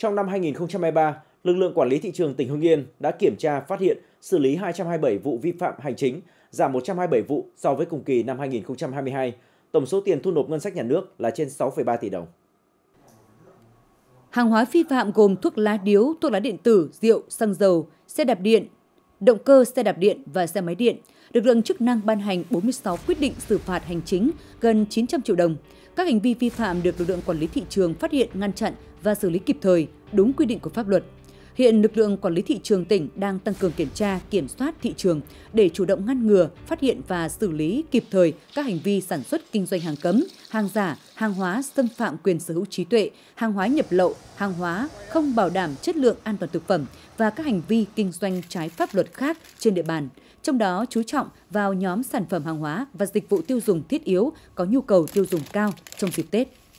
Trong năm 2023, lực lượng quản lý thị trường tỉnh Hưng Yên đã kiểm tra, phát hiện, xử lý 227 vụ vi phạm hành chính, giảm 127 vụ so với cùng kỳ năm 2022. Tổng số tiền thu nộp ngân sách nhà nước là trên 6,3 tỷ đồng. Hàng hóa vi phạm gồm thuốc lá điếu, thuốc lá điện tử, rượu, xăng dầu, xe đạp điện, động cơ xe đạp điện và xe máy điện. Lực lượng chức năng ban hành 46 quyết định xử phạt hành chính gần 900 triệu đồng, các hành vi vi phạm được lực lượng quản lý thị trường phát hiện, ngăn chặn và xử lý kịp thời, đúng quy định của pháp luật. Hiện lực lượng quản lý thị trường tỉnh đang tăng cường kiểm tra, kiểm soát thị trường để chủ động ngăn ngừa, phát hiện và xử lý kịp thời các hành vi sản xuất kinh doanh hàng cấm, hàng giả, hàng hóa xâm phạm quyền sở hữu trí tuệ, hàng hóa nhập lậu, hàng hóa không bảo đảm chất lượng an toàn thực phẩm và các hành vi kinh doanh trái pháp luật khác trên địa bàn. Trong đó chú trọng vào nhóm sản phẩm hàng hóa và dịch vụ tiêu dùng thiết yếu có nhu cầu tiêu dùng cao trong dịp Tết.